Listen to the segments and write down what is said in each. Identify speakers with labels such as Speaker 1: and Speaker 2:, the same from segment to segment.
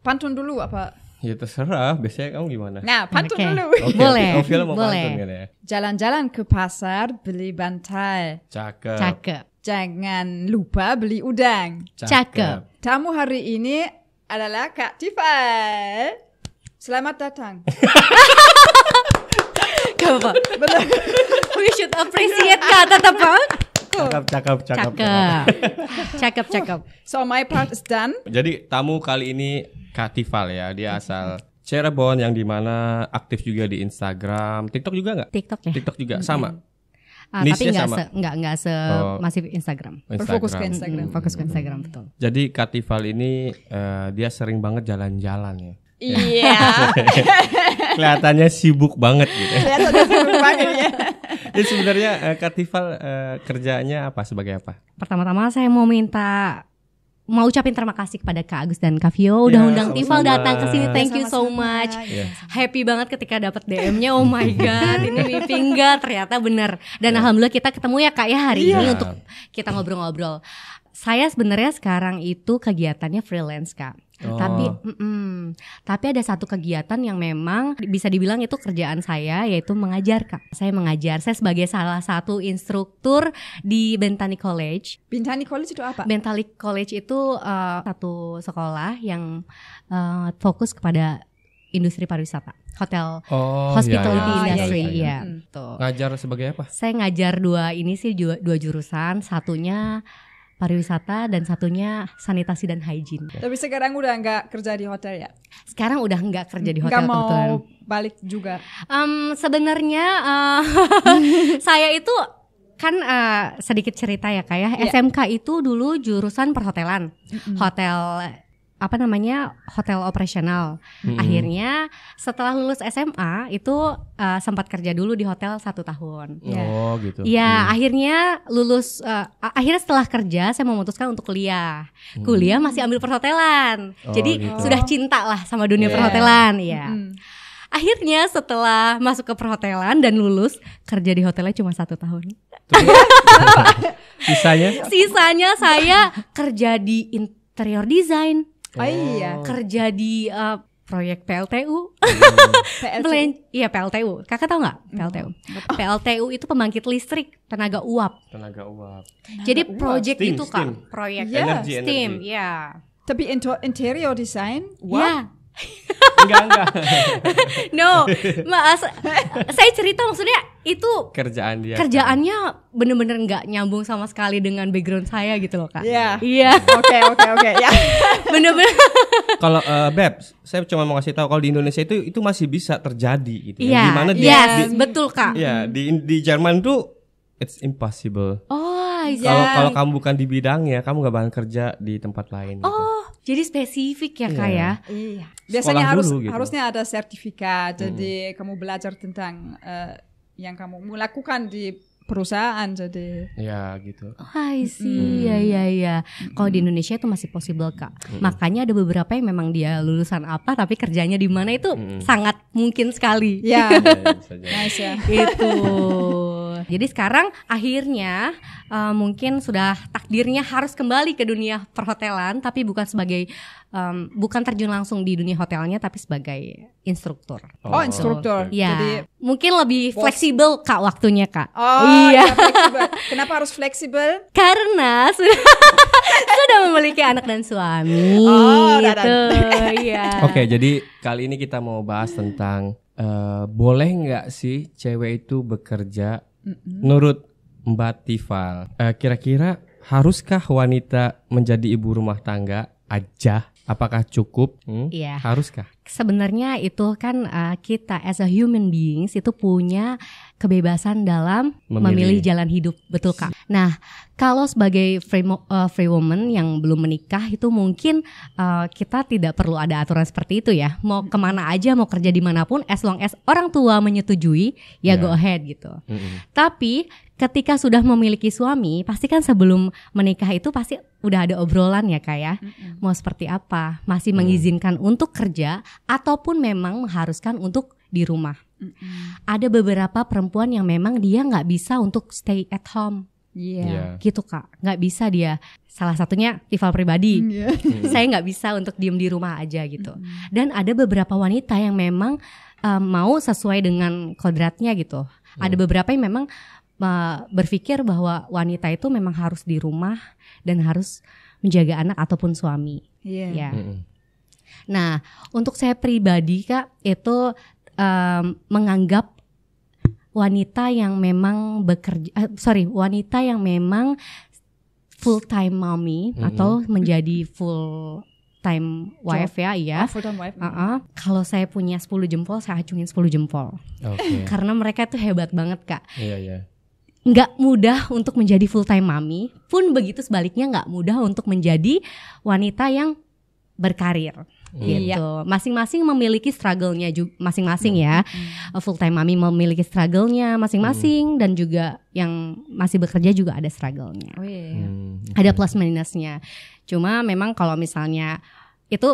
Speaker 1: Pantun dulu apa?
Speaker 2: Ya terserah, biasanya kamu gimana? Nah, pantun okay. dulu. Okay, boleh. Okay. mau boleh. pantun ya?
Speaker 1: Jalan-jalan ke pasar beli bantal. Cakep. Cakep. Jangan lupa beli udang. Cakep. Cakep. Tamu hari ini adalah Kak Tifa. Selamat datang. Gak apa We should appreciate Kak Tatapang.
Speaker 2: Cakep, cakep, cakep.
Speaker 1: Cakep. Cakep, cakep. So my part is done.
Speaker 2: Jadi tamu kali ini Katival ya, dia asal Cirebon yang dimana aktif juga di Instagram, TikTok juga nggak? TikTok ya. Tiktok juga sama. Ah, tapi nggak se nggak nggak se oh, Instagram. Instagram. Fokus ke Instagram. Hmm. Fokus ke Instagram betul. Jadi Katival ini uh, dia sering banget jalan-jalan ya. Iya. Yeah. kelihatannya sibuk banget gitu. Kelihatannya sibuk banget ya. Jadi sebenarnya uh, eh, Katifal uh, eh, kerjanya apa sebagai apa?
Speaker 3: Pertama-tama saya mau minta mau ucapin terima kasih kepada Kak Agus dan Kak Vio udah ya, undang Tifal datang ke sini. Thank you so much. Yeah. Iya. Happy banget ketika dapat DM-nya. Oh my god, ini meeting enggak ternyata benar. Dan yeah. alhamdulillah kita ketemu ya Kak ya hari yeah. ini iya. untuk kita ngobrol-ngobrol. Saya sebenarnya sekarang itu kegiatannya freelance Kak tapi mm -mm, tapi ada satu kegiatan yang memang bisa dibilang itu kerjaan saya yaitu mengajar Kak. Saya mengajar. Saya sebagai salah satu instruktur di Bentani College. Bentani College itu apa? Bentani College itu uh, satu sekolah yang uh, fokus kepada industri pariwisata, hotel, oh, hospitality iya, iya. iya industry, oh, iya. ya. ya.
Speaker 2: Ngajar sebagai apa? Saya
Speaker 3: ngajar dua ini sih dua, dua jurusan, satunya pariwisata dan satunya sanitasi dan hygiene. Tapi
Speaker 1: sekarang udah nggak kerja di hotel ya?
Speaker 3: Sekarang udah nggak kerja di hotel. Nggak mau
Speaker 1: balik juga? Um, Sebenarnya
Speaker 3: uh, saya itu kan uh, sedikit cerita ya kayak ya. iya. SMK itu dulu jurusan perhotelan, mm -hmm. hotel apa namanya hotel operasional. Hmm. Akhirnya setelah lulus SMA itu uh, sempat kerja dulu di hotel satu tahun. Oh ya. gitu. Ya hmm. akhirnya lulus uh, akhirnya setelah kerja saya memutuskan untuk kuliah. Hmm. Kuliah masih ambil perhotelan. Oh, Jadi gitu. sudah cinta lah sama dunia yeah. perhotelan ya. Hmm. Akhirnya setelah masuk ke perhotelan dan lulus kerja di hotelnya cuma satu tahun.
Speaker 2: Sisanya?
Speaker 3: Sisanya saya kerja di interior design Oh, oh iya, oh. kerja di uh, proyek PLTU. Hmm. PLTU. iya PLTU. Kakak tahu nggak PLTU? Hmm. PLTU itu pembangkit listrik tenaga uap.
Speaker 2: Tenaga uap. Tenaga Jadi proyek itu steam. kan proyek yeah. steam,
Speaker 1: ya. Yeah. Tapi interior design? Ya, yeah enggak enggak no mas saya
Speaker 3: cerita maksudnya itu
Speaker 2: kerjaan dia
Speaker 3: kerjaannya bener-bener nggak nyambung sama sekali dengan background saya gitu loh kak iya iya oke oke oke ya bener-bener
Speaker 2: kalau uh, beb saya cuma mau kasih tahu kalau di Indonesia itu itu masih bisa terjadi gitu yeah, ya iya. dimana yes, di, yes, di betul kak ya di di Jerman tuh it's impossible
Speaker 3: oh iya. kalau kalau kamu
Speaker 2: bukan di bidangnya kamu gak bakal kerja di tempat lain gitu.
Speaker 1: oh jadi spesifik ya yeah. kak iya. ya. Iya. Biasanya harus dulu, gitu. harusnya ada sertifikat. Hmm. Jadi kamu belajar tentang uh, yang kamu melakukan di perusahaan jadi
Speaker 2: ya gitu oh, I hmm. see
Speaker 1: iya, Hmm. ya ya
Speaker 3: ya kalau di hmm. Indonesia itu masih possible kak Hmm. makanya ada beberapa yang memang dia lulusan apa tapi kerjanya di mana itu hmm. sangat mungkin sekali ya, yeah.
Speaker 1: ya iya, nice ya
Speaker 3: itu jadi sekarang akhirnya uh, mungkin sudah takdirnya harus kembali ke dunia perhotelan tapi bukan sebagai um, bukan terjun langsung di dunia hotelnya tapi sebagai instruktur. Oh, oh instruktur. ya. Jadi mungkin lebih fleksibel Kak waktunya, Kak. Oh, iya. Ya,
Speaker 1: Kenapa harus fleksibel?
Speaker 3: Karena sudah sudah memiliki anak dan suami. Oh, gitu. Iya. Oke, okay,
Speaker 2: jadi kali ini kita mau bahas tentang Uh, boleh nggak sih cewek itu bekerja mm Menurut Mbak Tifal, kira eh, kira-kira haruskah wanita menjadi ibu rumah tangga aja? Apakah cukup? Hmm? Iya. Haruskah?
Speaker 3: sebenarnya itu kan uh, kita as a human beings itu punya kebebasan dalam memilih, memilih jalan hidup, betul Kak. Nah, kalau sebagai free, uh, free woman yang belum menikah itu mungkin uh, kita tidak perlu ada aturan seperti itu ya. Mau kemana aja, mau kerja dimanapun, as long as orang tua menyetujui, ya yeah. go ahead gitu. Mm -hmm. Tapi ketika sudah memiliki suami, pasti kan sebelum menikah itu pasti udah ada obrolan ya kayak ya. mm -hmm. mau seperti apa, masih mm. mengizinkan untuk kerja ataupun memang mengharuskan untuk di rumah. Mm -hmm. Ada beberapa perempuan yang memang dia nggak bisa untuk stay at home. Iya, yeah. yeah. gitu kak. Nggak bisa dia. Salah satunya tifal pribadi. Mm, yeah. Saya nggak bisa untuk diem di rumah aja gitu. Mm Dan ada beberapa wanita yang memang um, mau sesuai dengan kodratnya gitu. Mm. Ada beberapa yang memang uh, berpikir bahwa wanita itu memang harus di rumah dan harus menjaga anak ataupun suami. Iya. Yeah. Yeah. Mm -hmm. Nah, untuk saya pribadi Kak, itu um, menganggap wanita yang memang bekerja uh, sorry, wanita yang memang full time mommy -hmm. atau menjadi full time wife Jawa. ya iya. Oh, full time wife. Uh -uh. Kalau saya punya 10 jempol, saya acungin 10 jempol.
Speaker 2: Okay. Karena
Speaker 3: mereka tuh hebat banget, Kak. Iya, iya. Nggak mudah untuk menjadi full time mami, pun begitu sebaliknya nggak mudah untuk menjadi wanita yang berkarir. Iya. gitu. Masing-masing memiliki struggle-nya masing-masing ya. hmm. ya. Full time mami memiliki struggle-nya masing-masing hmm. dan juga yang masih bekerja juga ada struggle-nya. Oh iya. iya. Hmm. Ada plus minusnya. Cuma memang kalau misalnya itu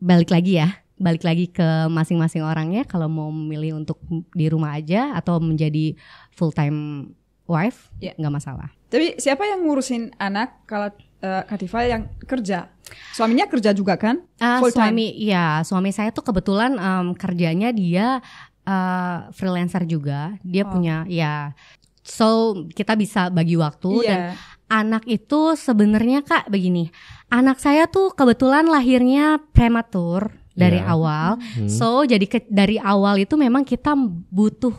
Speaker 3: balik lagi ya. Balik lagi ke masing-masing orangnya kalau mau memilih untuk di rumah aja atau menjadi full time wife ya. nggak yeah. masalah.
Speaker 1: Tapi siapa yang ngurusin anak kalau uh, eh, Kadifa yang kerja. Suaminya kerja juga kan? Uh, Full time.
Speaker 3: ya suami saya tuh kebetulan um, kerjanya dia uh, freelancer juga. Dia oh. punya ya. So kita bisa bagi waktu yeah. dan anak itu sebenarnya kak begini. Anak saya tuh kebetulan lahirnya prematur
Speaker 1: dari yeah. awal.
Speaker 3: Hmm. So jadi ke, dari awal itu memang kita butuh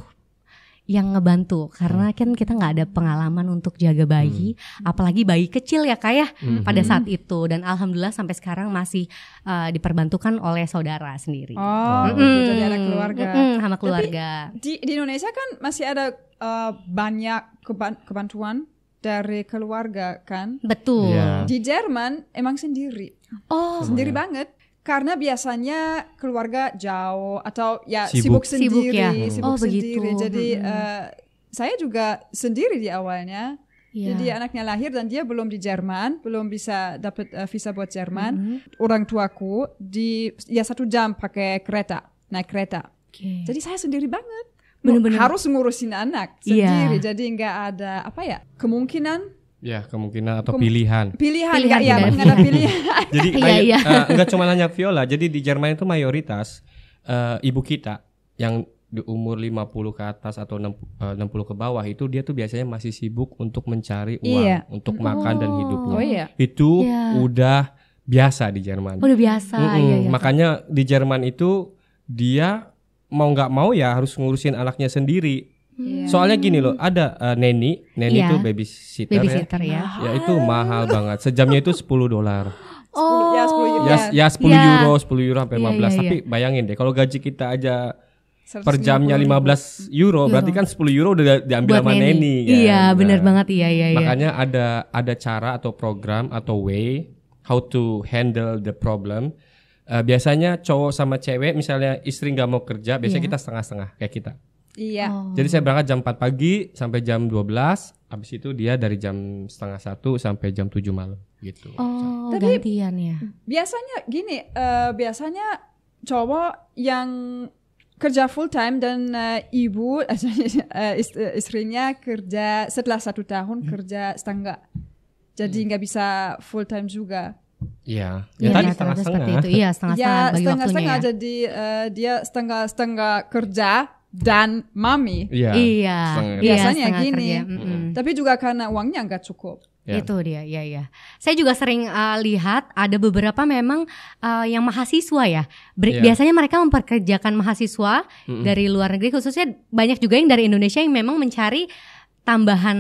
Speaker 3: yang ngebantu karena hmm. kan kita nggak ada pengalaman untuk jaga bayi hmm. apalagi bayi kecil ya kak ya hmm. pada saat itu dan alhamdulillah sampai sekarang masih uh, diperbantukan oleh saudara sendiri oh hmm. saudara keluarga hmm, sama keluarga
Speaker 1: Tapi di, di Indonesia kan masih ada uh, banyak kebantuan dari keluarga kan betul yeah. di Jerman emang sendiri oh sendiri iya. banget karena biasanya keluarga jauh atau ya sibuk, sibuk sendiri, sibuk, ya. sibuk hmm. oh, sendiri. Begitu. Jadi hmm. uh, saya juga sendiri di awalnya. Yeah. Jadi anaknya lahir dan dia belum di Jerman, belum bisa dapat uh, eh, visa buat Jerman. Mm -hmm. Orang tuaku di ya satu jam pakai kereta, naik kereta. Okay. Jadi saya sendiri banget. Bener -bener. harus ngurusin anak iya. sendiri yeah. jadi nggak ada apa ya kemungkinan
Speaker 2: Ya kemungkinan atau Kem pilihan. Pilihan, pilihan ya, Ya, pilihan. jadi iya, iya. Uh, eh, enggak cuma hanya viola. Jadi di Jerman itu mayoritas uh, ibu kita yang di umur 50 ke atas atau 60 eh, ke bawah itu dia tuh biasanya masih sibuk untuk mencari uang iya. untuk oh. makan dan oh. hidupnya. Oh, iya. Itu yeah. udah biasa di Jerman. Udah biasa. Mm -mm. Iya, iya. Makanya di Jerman itu dia mau nggak mau ya harus ngurusin anaknya sendiri Yeah. Hmm. Soalnya gini loh, ada uh, neni, neni yeah. itu babysitter, babysitter ya. ya. Ya itu mahal banget. Sejamnya itu 10 dolar.
Speaker 1: Oh. Ya 10 euro. Ya, iya. ya 10 yeah. Iya. euro, 10 euro sampai yeah, 15. Yeah, yeah. Tapi iya.
Speaker 2: bayangin deh kalau gaji kita aja per jamnya 15 euro, euro berarti kan 10 euro udah diambil Buat sama neni. neni kan? Iya, nah, benar
Speaker 3: banget. Iya, iya, iya. Makanya
Speaker 2: ada ada cara atau program atau way how to handle the problem. Uh, biasanya cowok sama cewek misalnya istri nggak mau kerja, biasanya yeah. kita setengah-setengah kayak kita. Iya. Oh. Jadi saya berangkat jam 4 pagi sampai jam 12, habis itu dia dari jam setengah satu sampai jam 7 malam gitu.
Speaker 1: Oh, Tapi, gantian ya. Biasanya gini, uh, biasanya cowok yang kerja full time dan uh, ibu uh, ist istrinya kerja setelah satu tahun hmm. kerja setengah jadi nggak hmm. bisa full time juga
Speaker 2: Iya, ya, ya tadi setengah-setengah.
Speaker 1: Iya, setengah-setengah iya, ya, setengah, Setengah, ya. jadi uh, dia setengah-setengah kerja, dan mami. Iya. iya. Biasanya iya, gini. Kerja. Mm Tapi juga karena uangnya nggak cukup.
Speaker 3: Yeah. Itu dia, ya ya. Saya juga sering uh, lihat ada beberapa memang uh, yang mahasiswa ya. Ber yeah. Biasanya mereka memperkerjakan mahasiswa mm -hmm. dari luar negeri khususnya banyak juga yang dari Indonesia yang memang mencari tambahan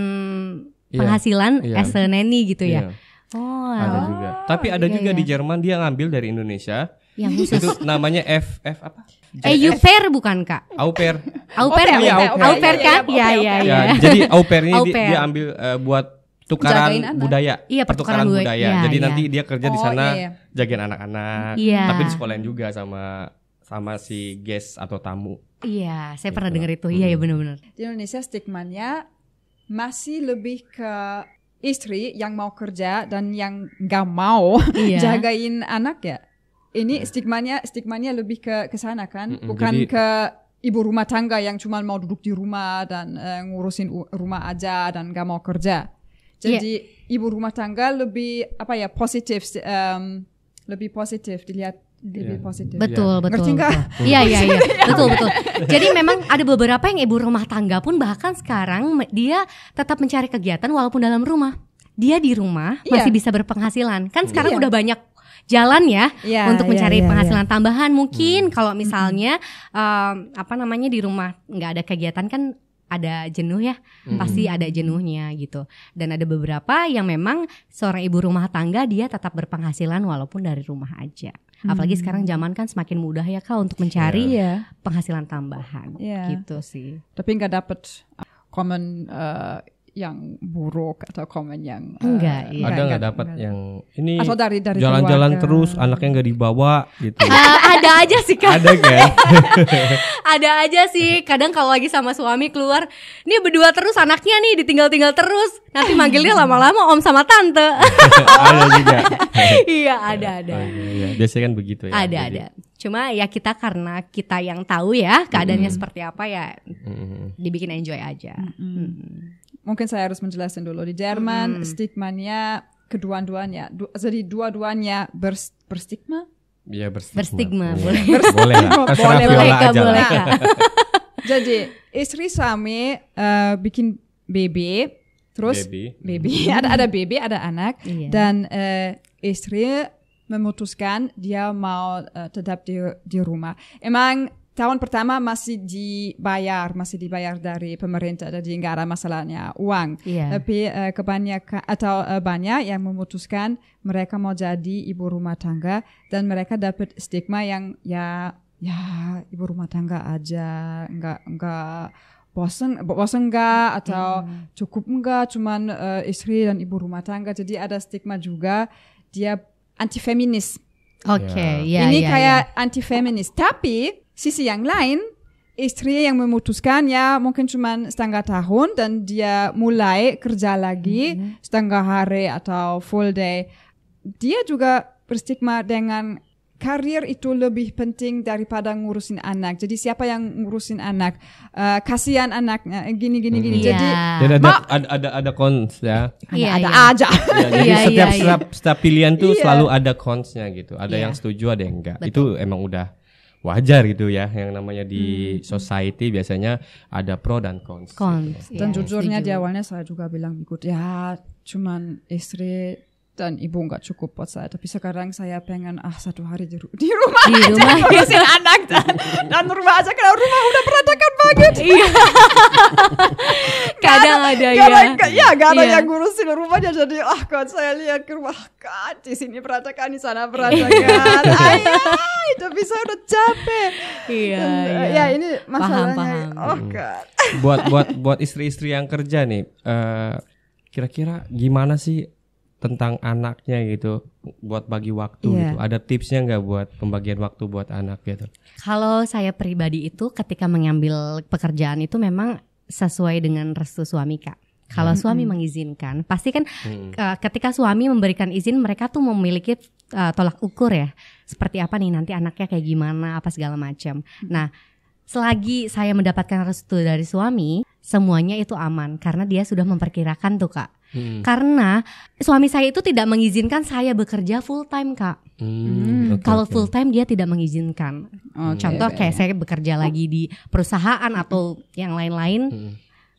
Speaker 3: yeah. penghasilan yeah. as a nanny gitu yeah. ya.
Speaker 2: Yeah. Oh. Ada juga. Tapi ada yeah, juga yeah. di Jerman dia ngambil dari Indonesia yang khusus. Itu namanya F F apa? Eh, you pair bukan kak? Au pair.
Speaker 3: Au pair, ya, iya, au pair iya, iya, kan? Ya ya
Speaker 2: ya. Jadi au pair ini dia, ambil eh, buat tukaran budaya. Iya, pertukaran, budaya. Ya, Jadi nanti dia kerja di oh, sana iya, jagain anak-anak, iya. tapi di sekolahin juga sama sama si guest atau tamu.
Speaker 1: Iya, saya gitu
Speaker 3: pernah dengar itu. Iya, hmm. ya benar-benar.
Speaker 1: Di Indonesia stigmanya masih lebih ke istri yang mau kerja dan yang nggak mau iya. jagain anak ya ini iya. stigmanya stigmanya lebih ke ke sana kan, mm bukan jadi, ke ibu rumah tangga yang cuma mau duduk di rumah dan uh, ngurusin rumah aja dan gak mau kerja. Iya. Jadi yeah. ibu rumah tangga lebih apa ya positif um, lebih positif dilihat lebih iya. positif. Betul, yeah. betul. Iya, iya, iya. Betul, betul. Jadi memang
Speaker 3: ada beberapa yang ibu rumah tangga pun bahkan sekarang dia tetap mencari kegiatan walaupun dalam rumah. Dia di rumah yeah. masih bisa berpenghasilan. Kan sekarang yeah. udah banyak jalan ya, yeah, untuk iya, mencari yeah, iya. penghasilan tambahan mungkin hmm. kalau hmm, hmm. misalnya um, apa namanya di rumah nggak ada kegiatan kan ada jenuh ya, hmm. pasti hmm. ada jenuhnya gitu. Dan ada beberapa yang memang seorang ibu rumah tangga dia tetap berpenghasilan walaupun dari rumah aja. Hmm. Apalagi sekarang zaman kan semakin mudah ya kak untuk mencari yeah. penghasilan tambahan yeah. gitu sih.
Speaker 1: Tapi nggak dapet uh, common uh, yang buruk atau komen yang eh, enggak, iya. ada nggak
Speaker 2: dapat yang ini dari
Speaker 1: dari jalan-jalan terus anaknya
Speaker 2: nggak dibawa gitu
Speaker 1: uh,
Speaker 3: ada aja sih kan ada kan ada aja sih kadang kalau lagi sama suami keluar ini berdua terus anaknya nih ditinggal-tinggal terus nanti manggilnya lama-lama om sama tante
Speaker 2: ada juga iya ada ada oh, iya, iya. biasanya kan begitu ya ada ada
Speaker 3: cuma ya kita karena kita yang tahu ya keadaannya mm. seperti apa ya mm. dibikin
Speaker 1: enjoy aja mm. Mm mungkin saya harus menjelaskan dulu di Jerman hmm. stigmanya kedua-duanya du jadi dua-duanya ber berstigma Iya berstigma. Berstigma boleh. Berstigma. Boleh boleh boleh boleh nah, jadi istri suami uh, eh, bikin baby, terus baby, baby. Mm-hmm. ada ada baby ada anak yeah. dan uh, istri memutuskan dia mau uh, tetap di di rumah. Emang tahun pertama masih dibayar, masih dibayar dari pemerintah, jadi nggak ada masalahnya uang. Yeah. Tapi uh, kebanyakan atau uh, banyak yang memutuskan mereka mau jadi ibu rumah tangga dan mereka dapat stigma yang ya ya ibu rumah tangga aja, nggak nggak bosen bosen enggak atau yeah. Hmm. cukup enggak cuman uh, istri dan ibu rumah tangga jadi ada stigma juga dia anti feminis. Oke, okay, ya. yeah. yeah. Ini yeah, ya. kayak yeah. anti feminis. Tapi sisi yang lain, istri yang memutuskan ya mungkin cuma setengah tahun dan dia mulai kerja lagi mm-hmm. setengah hari atau full day. Dia juga berstigma dengan karir itu lebih penting daripada ngurusin anak. Jadi siapa yang ngurusin anak? Uh, kasihan anaknya eh, gini gini gini. Hmm. Jadi yeah. ada,
Speaker 2: ada ada ada cons ya. Ada, yeah, ada yeah. aja. Yeah, jadi yeah, setiap, yeah, iya. setiap setiap pilihan tuh yeah. selalu ada consnya gitu. Ada yeah. yang iya. setuju, ada yang enggak. Betul. Itu emang udah wajar gitu ya yang namanya di hmm. society biasanya ada pro dan cons. Cons.
Speaker 1: Gitu. Dan iya, jujurnya di awalnya saya juga bilang ikut ya cuman istri dan ibu nggak cukup buat saya tapi sekarang saya pengen ah satu hari di, ru di rumah di aja rumah ngurusin anak dan dan rumah aja karena rumah udah berantakan banget iya kadang ada, ya ya gak ada iya. yang ngurusin rumahnya jadi ah kan saya lihat ke rumah kan di sini berantakan di sana berantakan ayah itu bisa udah capek iya, dan, iya. Eh, ya ini masalahnya paham, paham. oh god
Speaker 2: buat buat buat istri-istri yang kerja nih uh, kira-kira gimana sih tentang anaknya gitu buat bagi waktu yeah. gitu. Ada tipsnya nggak buat pembagian waktu buat anak gitu?
Speaker 3: Kalau saya pribadi itu ketika mengambil pekerjaan itu memang sesuai dengan restu suami kak. Kalau hmm. suami hmm. mengizinkan, pasti kan hmm. uh, ketika suami memberikan izin mereka tuh memiliki uh, tolak ukur ya. Seperti apa nih nanti anaknya kayak gimana, apa segala macam. Hmm. Nah, selagi saya mendapatkan restu dari suami, semuanya itu aman karena dia sudah memperkirakan tuh kak Hmm. Karena suami saya itu tidak mengizinkan saya bekerja full time, Kak. Hmm, hmm. Kalau full time dia tidak mengizinkan. Oh, hmm, Contoh iya, kayak iya, saya bekerja iya. lagi di perusahaan atau yang lain-lain. Hmm.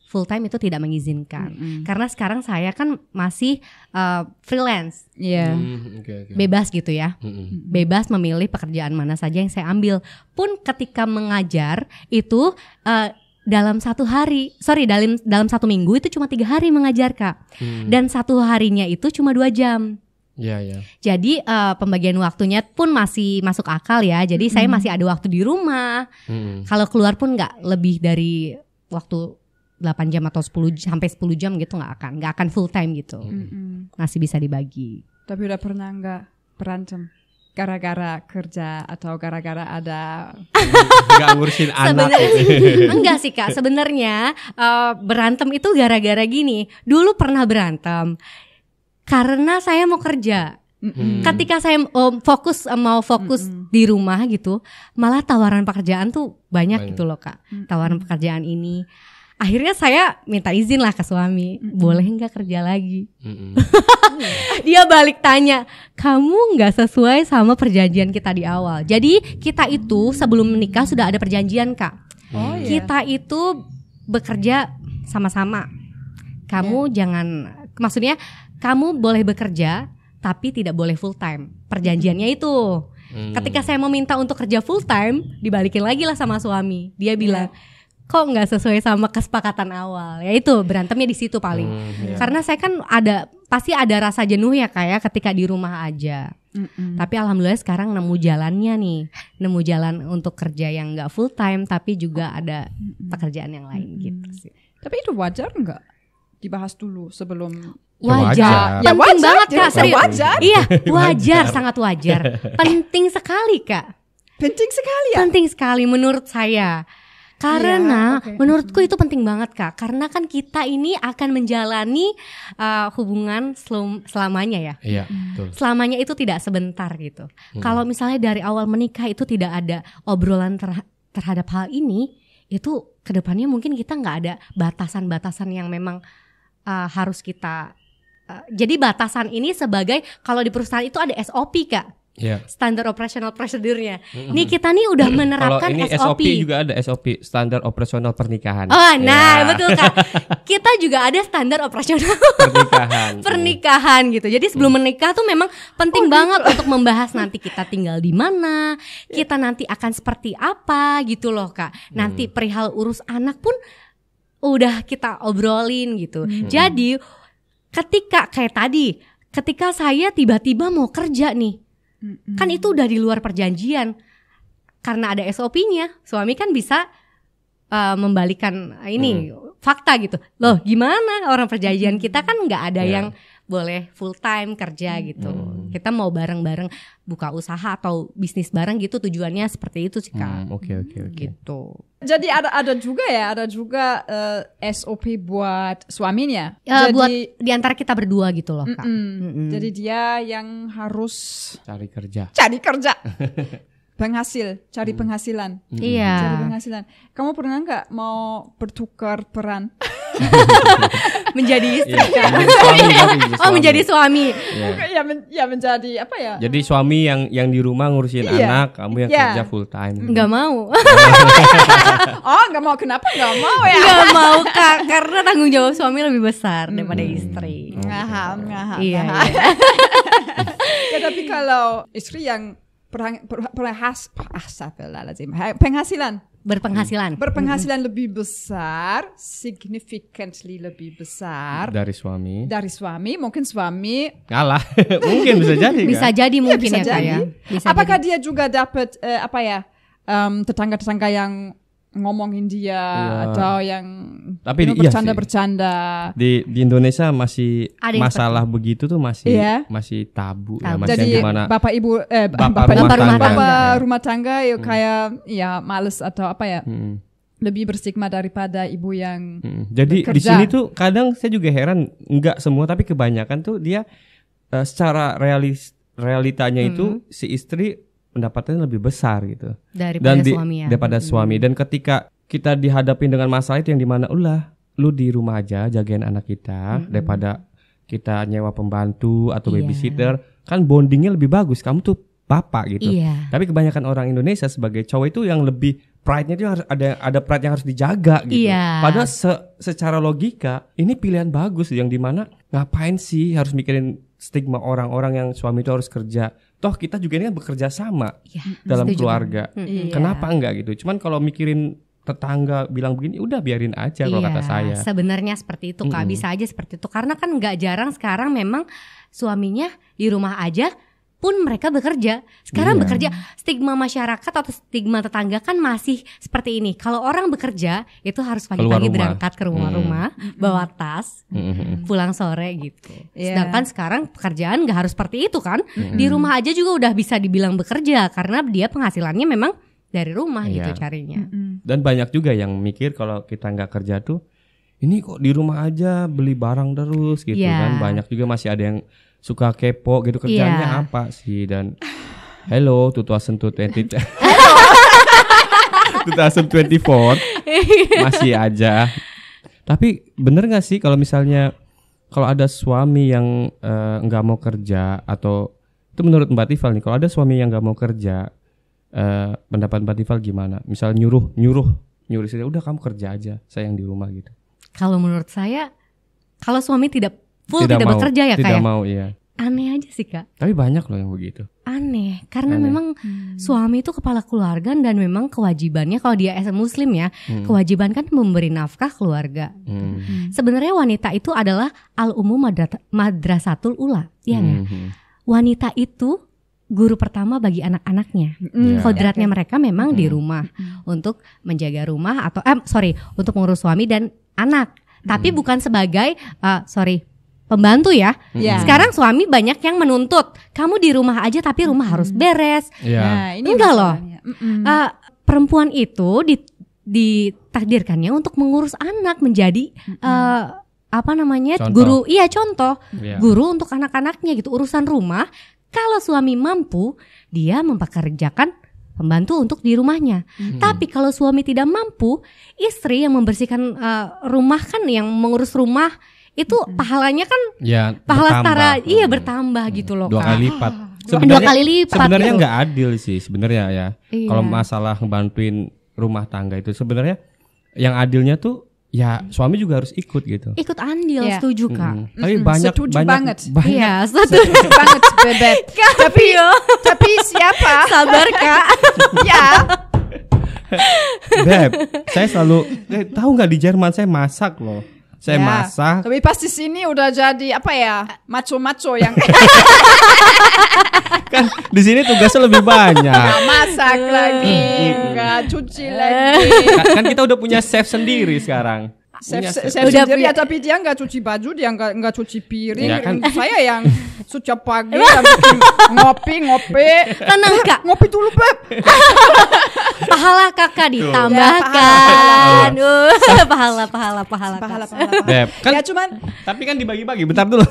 Speaker 3: Full time itu tidak mengizinkan -hmm. hmm. karena sekarang saya kan masih uh, freelance, yeah. hmm, okay, hmm. okay. bebas gitu ya, -hmm. bebas memilih pekerjaan mana saja yang saya ambil. Pun ketika mengajar itu uh, dalam satu hari, sorry dalam dalam satu minggu itu cuma tiga hari mengajar kak, hmm. dan satu harinya itu cuma dua jam. Ya, ya. Jadi uh, pembagian waktunya pun masih masuk akal ya. Jadi hmm. saya masih ada waktu di rumah. Hmm. Kalau keluar pun nggak lebih dari waktu 8 jam atau 10 sampai 10 jam gitu nggak akan nggak akan full time gitu. Hmm. hmm. Masih bisa dibagi.
Speaker 1: Tapi udah pernah nggak berantem? gara-gara kerja atau gara-gara ada nggak ngurusin anak sih, gitu. enggak sih kak sebenarnya
Speaker 3: uh, berantem itu gara-gara gini dulu pernah berantem karena saya mau kerja Mm-hmm. Ketika saya um, fokus eh, mau fokus hmm di rumah gitu, malah tawaran pekerjaan tuh banyak, banyak. gitu loh kak. Tawaran pekerjaan ini akhirnya saya minta izin lah ke suami mm-hmm. boleh nggak kerja lagi mm-hmm. dia balik tanya kamu nggak sesuai sama perjanjian kita di awal jadi kita itu sebelum menikah sudah ada perjanjian kak oh, mm. iya. kita itu bekerja sama-sama kamu yeah. jangan maksudnya kamu boleh bekerja tapi tidak boleh full time perjanjiannya mm itu mm ketika saya meminta untuk kerja full time dibalikin lagi lah sama suami dia iya. bilang yeah kok nggak sesuai sama kesepakatan awal ya itu berantemnya di situ paling hmm, iya. karena saya kan ada pasti ada rasa jenuh ya kayak ya, ketika di rumah aja Mm-mm. tapi alhamdulillah sekarang nemu jalannya nih nemu jalan untuk kerja yang nggak full time tapi juga oh. ada pekerjaan yang lain Mm-mm. gitu sih
Speaker 1: tapi itu wajar nggak dibahas dulu sebelum wajar, ya wajar. Ya, penting wajar, banget kak ya serius wajar. iya wajar sangat wajar penting sekali kak
Speaker 3: penting sekali ya penting sekali menurut saya karena yeah, okay. menurutku itu penting banget Kak. Karena kan kita ini akan menjalani uh, hubungan selum, selamanya ya.
Speaker 2: Iya, mm. betul.
Speaker 3: Selamanya itu tidak sebentar gitu. Hmm. Kalau misalnya dari awal menikah itu tidak ada obrolan ter terhadap hal ini, itu kedepannya mungkin kita nggak ada batasan-batasan yang memang uh, harus kita uh, jadi batasan ini sebagai kalau di perusahaan itu ada SOP kak yeah. standar operasional prosedurnya. Mm-hmm. Nih kita nih udah menerapkan ini SOP. SOP juga
Speaker 2: ada SOP standar operasional pernikahan. Oh, nah yeah. betul kak.
Speaker 3: kita juga ada standar operasional
Speaker 2: pernikahan.
Speaker 3: pernikahan gitu. Jadi sebelum mm. menikah tuh memang penting oh, gitu. banget gitu. untuk membahas nanti kita tinggal di mana, kita nanti akan seperti apa gitu loh kak. Nanti mm. perihal urus anak pun udah kita obrolin gitu. Mm. Jadi ketika kayak tadi, ketika saya tiba-tiba mau kerja nih hmm Kan itu udah di luar perjanjian. Karena ada SOP-nya, suami kan bisa uh, membalikan ah, ini mm. fakta gitu. Loh, gimana orang perjanjian kita kan nggak ada yeah. yang boleh full time kerja hmm. gitu. Hmm. Kita mau bareng-bareng buka usaha atau bisnis bareng gitu tujuannya seperti itu sih
Speaker 2: kak. Hmm, oke oke oke. Gitu.
Speaker 1: Jadi ada ada juga ya ada juga uh, eh, SOP buat suaminya. Uh, Jadi buat
Speaker 3: diantara kita berdua gitu loh kak. Mm -mm. Mm -mm.
Speaker 2: Jadi
Speaker 1: dia yang harus cari kerja. Cari kerja. penghasil, cari hmm. penghasilan. Hmm. Iya. Cari penghasilan. Kamu pernah nggak mau bertukar peran? menjadi iya, istri ya, kan? Menjadi suami, suami. Oh, menjadi suami. Ya. ya, menjadi apa ya?
Speaker 2: Jadi suami yang yang di rumah ngurusin ya. anak, kamu yang ya. kerja full time. Nggak
Speaker 1: mau. oh, nggak mau. Kenapa nggak mau ya? Nggak mau kak,
Speaker 3: karena tanggung jawab suami lebih besar hmm. daripada istri.
Speaker 1: Ngaham, ngaham. Iya. iya. ya, tapi kalau istri yang penghasilan berpenghasilan hmm. berpenghasilan lebih besar significantly lebih besar dari
Speaker 2: suami dari
Speaker 1: suami mungkin suami kalah mungkin bisa jadi bisa kan? jadi ya, mungkin ya, bisa ya, jadi. Ya. Bisa apakah jadi. dia juga dapat uh, apa ya tetangga tetangga-tetangga yang ngomongin dia ya. atau yang tapi di, iya bercanda bercanda
Speaker 2: di di Indonesia masih Ada masalah seperti. begitu tuh masih iya. masih tabu, ya, tabu. Ya, masih jadi gimana bapak ibu eh bapak, bapak rumah tangga, bapak iya. rumah
Speaker 1: tangga ya hmm. kayak ya males atau apa ya hmm. lebih berstigma daripada ibu yang hmm. jadi bekerja. di sini tuh
Speaker 2: kadang saya juga heran nggak semua tapi kebanyakan tuh dia uh, secara realis realitanya hmm. itu si istri pendapatannya lebih besar gitu daripada dan di, suami ya daripada hmm. suami dan ketika kita dihadapin dengan masalah itu yang dimana ulah lu di rumah aja jagain anak kita hmm. daripada kita nyewa pembantu atau yeah. babysitter kan bondingnya lebih bagus kamu tuh bapak gitu yeah. tapi kebanyakan orang Indonesia sebagai cowok itu yang lebih pride-nya itu harus ada ada pride yang harus dijaga gitu. Iya. Padahal se, secara logika ini pilihan bagus yang dimana ngapain sih harus mikirin stigma orang-orang yang suami itu harus kerja toh kita juga ini kan bekerja sama ya, dalam keluarga. Hmm, Kenapa enggak gitu? Cuman kalau mikirin tetangga bilang begini, ya udah biarin aja kalau iya, kata saya.
Speaker 3: Sebenarnya seperti itu, Kak. Mm -hmm. Bisa aja seperti itu. Karena kan nggak jarang sekarang memang suaminya di rumah aja pun mereka bekerja. Sekarang iya. bekerja stigma masyarakat atau stigma tetangga kan masih seperti ini. Kalau orang bekerja itu harus pagi-pagi berangkat ke rumah-rumah, hmm. bawa tas, hmm. pulang sore gitu. Yeah. Sedangkan sekarang pekerjaan nggak harus seperti itu kan. Hmm. Di rumah aja juga udah bisa dibilang bekerja karena dia penghasilannya memang dari rumah gitu iya. gitu carinya. Hmm.
Speaker 2: Dan banyak juga yang mikir kalau kita nggak kerja tuh ini kok di rumah aja beli barang terus gitu yeah. kan. Banyak juga masih ada yang suka kepo gitu kerjanya yeah. apa sih dan hello tutua tutu twenty tutua masih aja tapi bener nggak sih kalau misalnya kalau ada suami yang eh, nggak uh, mau kerja atau itu menurut Mbak Tifal nih kalau ada suami yang nggak mau kerja uh, pendapat Mbak Tifal gimana? Misal nyuruh nyuruh nyuruh saja udah kamu kerja aja saya yang di rumah gitu.
Speaker 3: Kalau menurut saya kalau suami tidak full tidak, tidak mau, bekerja ya kayak. Ya? mau iya. Aneh aja sih kak.
Speaker 2: Tapi banyak loh yang begitu.
Speaker 3: Aneh karena Aneh. memang hmm. suami itu kepala keluarga dan memang kewajibannya kalau dia as muslim ya hmm. kewajiban kan memberi nafkah keluarga. Hmm. hmm. Sebenarnya wanita itu adalah al umum madrasatul ula, ya hmm. Wanita itu guru pertama bagi anak-anaknya. Mm. Kodratnya iya. mereka memang mm. di rumah untuk menjaga rumah atau eh sorry untuk mengurus suami dan anak. Tapi bukan sebagai uh, sorry pembantu ya. Yeah. Sekarang suami banyak yang menuntut, kamu di rumah aja tapi rumah mm. harus beres. Yeah. Nah, ini enggak loh. Uh, perempuan itu ditakdirkannya untuk mengurus anak menjadi uh, apa namanya contoh. guru iya contoh yeah. guru untuk anak-anaknya gitu urusan rumah kalau suami mampu dia mempekerjakan pembantu untuk di rumahnya -hmm. tapi kalau suami tidak mampu istri yang membersihkan uh, rumah kan yang mengurus rumah itu pahalanya kan
Speaker 2: ya, pahala setara
Speaker 3: iya bertambah hmm. gitu loh dua kali lipat
Speaker 2: sebenarnya, dua gitu. sebenarnya nggak adil sih sebenarnya ya iya. kalau masalah bantuin rumah tangga itu sebenarnya yang adilnya tuh ya mm. suami juga harus ikut gitu ikut andil
Speaker 3: yeah. setuju kak mm. tapi banyak setuju banyak, banget banyak, iya setuju banget bebek tapi tapi siapa sabar kak ya
Speaker 2: Beb, saya selalu eh, tahu nggak di Jerman saya masak loh saya ya. masak.
Speaker 1: Tapi pasti sini udah jadi apa ya? Maco-maco yang
Speaker 2: kan di sini tugasnya lebih banyak. Gak
Speaker 1: masak eh. lagi, enggak cuci eh. lagi. Kan, kan kita
Speaker 2: udah punya chef sendiri sekarang.
Speaker 1: Chef, iya, udah sendiri, punya. Ya, tapi dia nggak cuci baju, dia nggak nggak cuci piring. Ya kan? Saya yang setiap pagi ngopi ngopi. Tenang kak, ngopi dulu beb.
Speaker 3: pahala kakak ditambahkan. Ya, pahala. pahala pahala pahala pahala
Speaker 1: pahala. pahala. Kan, ya cuman.
Speaker 2: Tapi kan dibagi-bagi. Bentar dulu.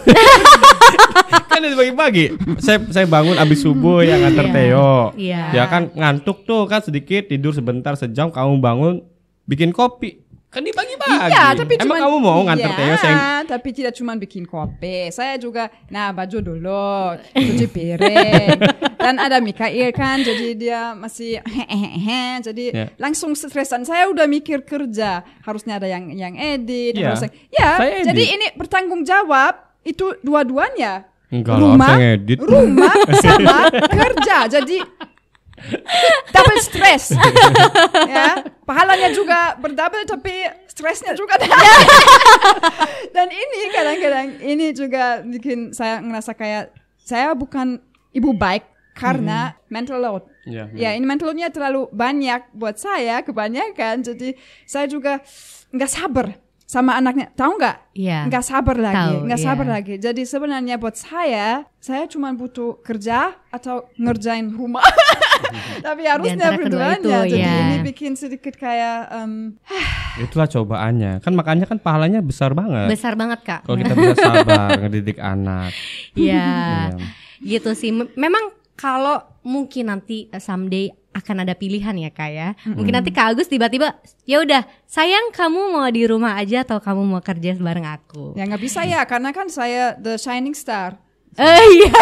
Speaker 2: kan dibagi-bagi. Saya saya bangun abis subuh yang iya. nganter Teo. Iya. Ya kan ngantuk tuh kan sedikit tidur sebentar sejam kamu bangun bikin kopi
Speaker 1: kan dibagi Iya, lagi. Iya, tapi Emang kamu mau nganter iya, Teo Seng? tapi tidak cuma bikin kopi. Saya juga nah baju dulu, cuci piring. Dan ada Mikael kan, jadi dia masih hehehe. jadi yeah. langsung stresan. Saya udah mikir kerja, harusnya ada yang yang edit. Yeah. Harusnya, ya, jadi ini bertanggung jawab itu dua-duanya.
Speaker 2: Enggak rumah,
Speaker 1: edit. rumah sama kerja. Jadi double stress. ya, pahalanya juga berdouble tapi stresnya juga dan ini kadang-kadang ini juga bikin saya ngerasa kayak saya bukan ibu baik karena mm-hmm. mental load. Yeah, yeah. Ya, ini mental loadnya terlalu banyak buat saya kebanyakan. Jadi saya juga nggak sabar sama anaknya tahu nggak yeah. nggak sabar lagi tahu, nggak iya. sabar yeah. lagi jadi sebenarnya buat saya saya cuma butuh kerja atau ngerjain rumah tapi harusnya berduanya itu, jadi yeah. ini bikin sedikit kayak um,
Speaker 2: itulah cobaannya kan makanya kan pahalanya besar banget besar banget kak kalau kita bisa sabar ngedidik anak ya yeah.
Speaker 3: gitu sih memang kalau mungkin nanti eh, someday akan ada pilihan ya kak ya. Hmm. Mungkin nanti kak Agus tiba-tiba ya udah sayang kamu mau di rumah aja atau kamu mau kerja bareng aku. Ya nggak bisa ya
Speaker 1: karena kan saya the shining star. Eh uh, iya.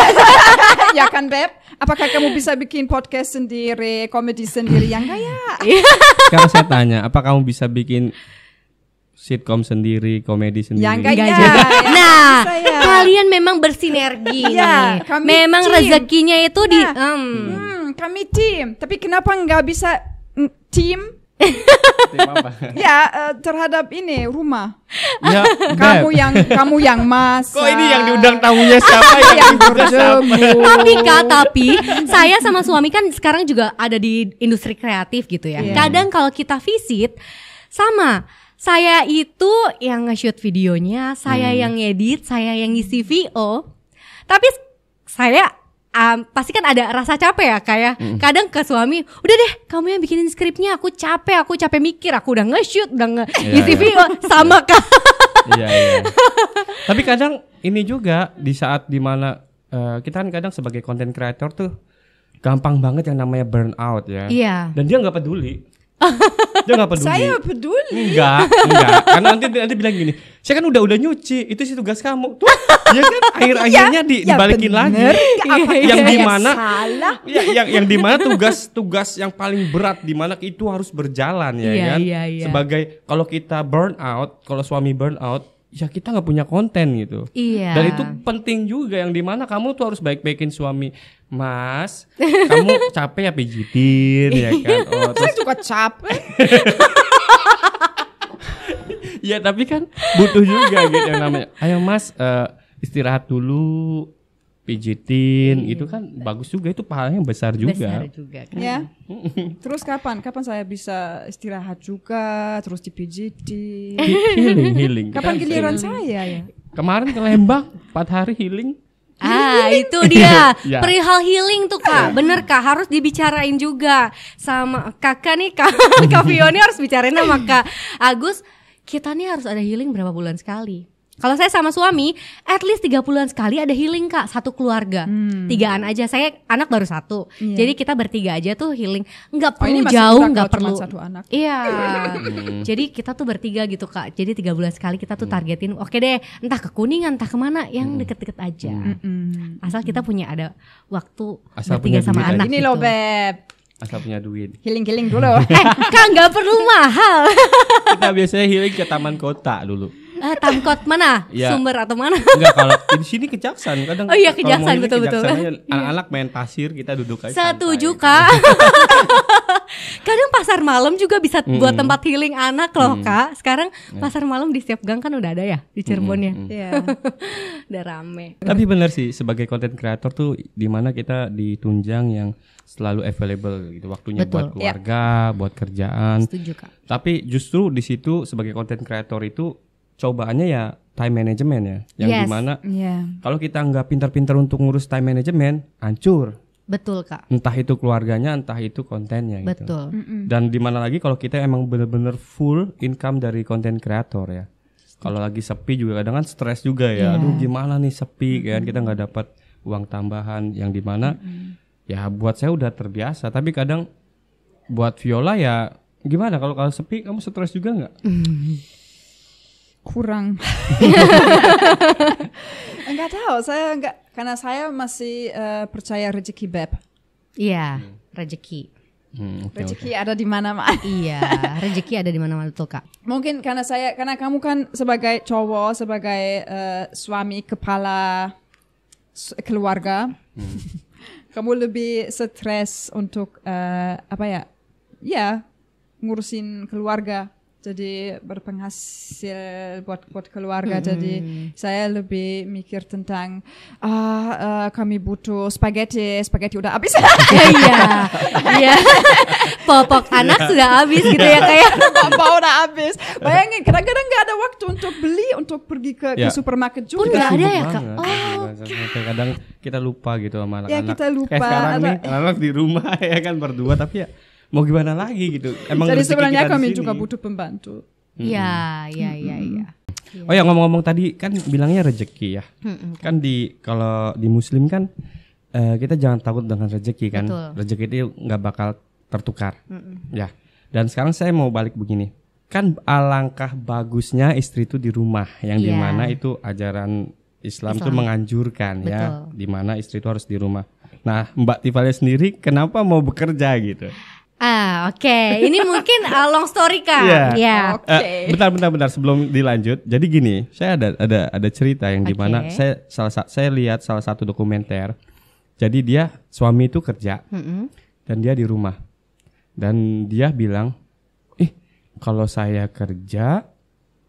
Speaker 1: ya kan Beb? Apakah kamu bisa bikin podcast sendiri, komedi sendiri yang kaya?
Speaker 2: Kalau saya tanya, apa kamu bisa bikin sitkom sendiri, komedi sendiri. Yang enggak, ya. ya.
Speaker 1: ya
Speaker 3: nah, ya. kalian memang bersinergi ya,
Speaker 2: nih. Memang rezekinya
Speaker 1: itu nah. di um, hmm kami tim. Tapi kenapa nggak bisa mm, tim? ya uh, terhadap ini rumah. Ya, kamu yang kamu yang mas. Kok ini yang diundang tamunya siapa yang, yang siapa? Tapi kak, tapi saya sama suami
Speaker 3: kan sekarang juga ada di industri kreatif gitu ya. Yeah. Kadang kalau kita visit sama saya itu yang nge-shoot videonya, saya hmm. yang edit, saya yang ngisi VO. Tapi saya um, pasti kan ada rasa capek ya kayak hmm. Ya. kadang ke suami udah deh kamu yang bikinin skripnya aku capek aku capek mikir aku udah nge-shoot udah nge yeah, isi yeah. sama kak
Speaker 2: yeah, yeah. tapi kadang ini juga di saat dimana uh, kita kan kadang sebagai content creator tuh gampang banget yang namanya burnout ya yeah. dan dia nggak peduli dia nggak peduli saya
Speaker 1: peduli enggak enggak karena nanti
Speaker 2: nanti bilang gini saya kan udah udah nyuci itu sih tugas kamu tuh ya kan iya. akhir akhirnya di, ya, dibalikin ya lagi yang iya, di iya. mana
Speaker 1: ya, yang yang
Speaker 2: di mana tugas tugas yang paling berat di mana itu harus berjalan ya, ya kan ya, ya. sebagai kalau kita burn out kalau suami burn out ya kita nggak punya konten gitu. Iya. Dan itu penting juga yang dimana kamu tuh harus baik-baikin suami. Mas, kamu capek ya pijitin ya iya. kan. Oh, terus juga
Speaker 1: capek.
Speaker 2: ya tapi kan butuh juga gitu yang namanya. Ayo Mas uh, istirahat dulu pijitin hmm. Iya. itu kan bagus juga itu pahalanya besar juga. Besar juga kan. Ya.
Speaker 1: terus kapan? Kapan saya bisa istirahat juga terus dipijitin? healing healing. Kapan giliran saya ya?
Speaker 2: Kemarin ke Lembang empat hari healing.
Speaker 1: Ah,
Speaker 3: itu dia. ya. Perihal healing tuh, Kak. Iya. Bener, Kak, harus dibicarain juga sama Kakak nih, Kak. Kak Fioni harus bicarain sama Kak Agus. Kita nih harus ada healing berapa bulan sekali? Kalau saya sama suami, at least tiga bulan sekali ada healing kak, satu keluarga, hmm. tigaan aja. Saya anak baru satu, yeah. jadi kita bertiga aja tuh healing. Nggak oh, perlu jauh, nggak perlu.
Speaker 1: Satu anak. Iya. hmm.
Speaker 3: Jadi kita tuh bertiga gitu kak. Jadi tiga bulan sekali kita tuh hmm. targetin, oke deh, entah ke kuningan, entah kemana, yang hmm. deket-deket aja. Hmm. Asal kita punya ada waktu Asal bertiga sama anak. Ini gitu. loh beb
Speaker 2: asal punya duit
Speaker 3: healing healing dulu eh kan nggak perlu mahal
Speaker 2: kita biasanya healing ke taman kota dulu
Speaker 3: Ah, Tamkot mana? ya. Sumber atau mana? Enggak
Speaker 2: kalau di sini kejaksan kadang. Oh iya kejaksan betul betul. Iya. Anak-anak main pasir kita duduk aja.
Speaker 3: Setuju kak. Gitu. kadang pasar malam juga bisa -hmm. buat tempat healing anak loh -hmm. kak. Sekarang ya. pasar malam di setiap gang kan udah ada ya di Cirebon ya. Iya. udah rame. Tapi
Speaker 2: benar sih sebagai konten kreator tuh di mana kita ditunjang yang selalu available gitu waktunya Betul. buat ya. keluarga, ya. buat kerjaan. Setuju, Kak. Tapi justru di situ sebagai konten kreator itu cobaannya ya time management ya yang yes. dimana yeah. kalau kita nggak pintar-pintar untuk ngurus time management hancur
Speaker 3: betul kak
Speaker 2: entah itu keluarganya entah itu kontennya gitu. betul. gitu mm -mm. dan dimana lagi kalau kita emang bener-bener full income dari konten kreator ya kalau lagi sepi juga kadang kan stres juga ya yeah. aduh gimana nih sepi mm -hmm. kan kita nggak dapat uang tambahan yang dimana mm -hmm. ya buat saya udah terbiasa tapi kadang buat Viola ya gimana kalau kalau sepi kamu stres juga nggak? Mm -hmm
Speaker 1: kurang. enggak tahu, saya enggak karena saya masih uh, percaya rezeki beb. Iya, yeah, rezeki.
Speaker 3: Hmm, okay, rezeki
Speaker 1: okay. ada di mana-mana. iya, rezeki ada di mana-mana tuh kak. Mungkin karena saya, karena kamu kan sebagai cowok, sebagai uh, suami kepala keluarga, hmm. kamu lebih stres untuk uh, apa ya? Ya, ngurusin keluarga jadi berpenghasil buat buat keluarga. Hmm. Jadi saya lebih mikir tentang ah uh, kami butuh spaghetti, spaghetti udah habis. Iya. iya, iya. Popok anak iya. sudah habis gitu ya iya. kayak. Ya? Popok udah habis. Bayangin kadang-kadang nggak ada waktu untuk beli, untuk pergi ke, yeah. ke supermarket juga. Pun nggak ada ya kak.
Speaker 2: Oh, kadang kita lupa gitu sama ya, anak-anak. Ya kita lupa. Kayak anak-anak di rumah ya kan berdua tapi ya mau gimana lagi gitu. Emang Jadi sebenarnya kami juga
Speaker 1: butuh pembantu. Iya, iya, iya, ya. Oh ya
Speaker 2: ngomong-ngomong tadi kan bilangnya rezeki ya. Hmm, kan di kalau di muslim kan uh, kita jangan takut dengan rezeki kan. Betul. Rezeki itu nggak bakal tertukar. Hmm. Ya. Dan sekarang saya mau balik begini. Kan alangkah bagusnya istri itu di rumah yang yeah. dimana iya. itu ajaran Islam itu menganjurkan ya, Betul. ya dimana istri itu harus di rumah. Nah Mbak Tifalia sendiri kenapa mau bekerja gitu?
Speaker 3: Ah, oke. Okay. Ini mungkin uh, long story kan? Iya. Yeah. Oh, yeah. Oke. Okay. Uh, eh,
Speaker 2: bentar, bentar, bentar. Sebelum dilanjut, jadi gini, saya ada ada ada cerita yang okay. dimana saya salah saya lihat salah satu dokumenter. Jadi dia suami itu kerja mm -hmm. dan dia di rumah dan dia bilang, ih kalau saya kerja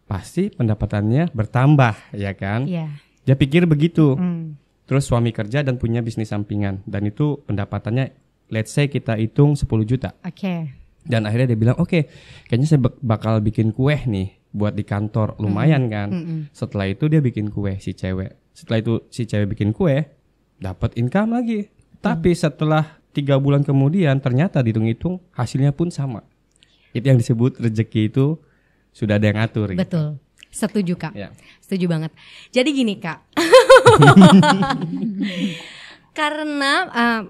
Speaker 2: pasti pendapatannya bertambah, ya kan? Iya. Yeah. Dia pikir begitu. Mm. Terus suami kerja dan punya bisnis sampingan dan itu pendapatannya let's say kita hitung 10 juta. Oke. Okay. Dan akhirnya dia bilang, "Oke, okay, kayaknya saya bakal bikin kue nih buat di kantor." Lumayan mm -hmm. kan? Mm -hmm. Setelah itu dia bikin kue si cewek. Setelah itu si cewek bikin kue, dapat income lagi. Mm. Tapi setelah tiga bulan kemudian ternyata dihitung-hitung hasilnya pun sama. Itu yang disebut rezeki itu sudah ada yang ngatur. Gitu.
Speaker 3: Betul. Gitu. Setuju kak, ya. setuju banget. Jadi gini kak, karena uh,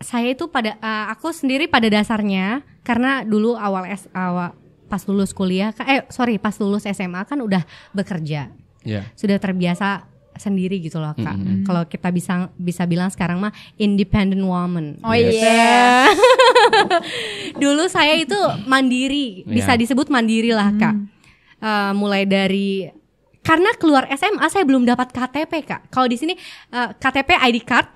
Speaker 3: saya itu pada uh, aku sendiri pada dasarnya karena dulu awal S awal pas lulus kuliah eh sorry pas lulus SMA kan udah bekerja yeah. sudah terbiasa sendiri gitu loh kak. Mm -hmm. Kalau kita bisa bisa bilang sekarang mah independent woman. Oh iya. Yes. Gitu. Yeah. Dulu saya itu mandiri, yeah. bisa disebut mandiri lah kak. Mm. Uh, mulai dari karena keluar SMA saya belum dapat KTP kak. Kalau di sini uh, eh, KTP ID card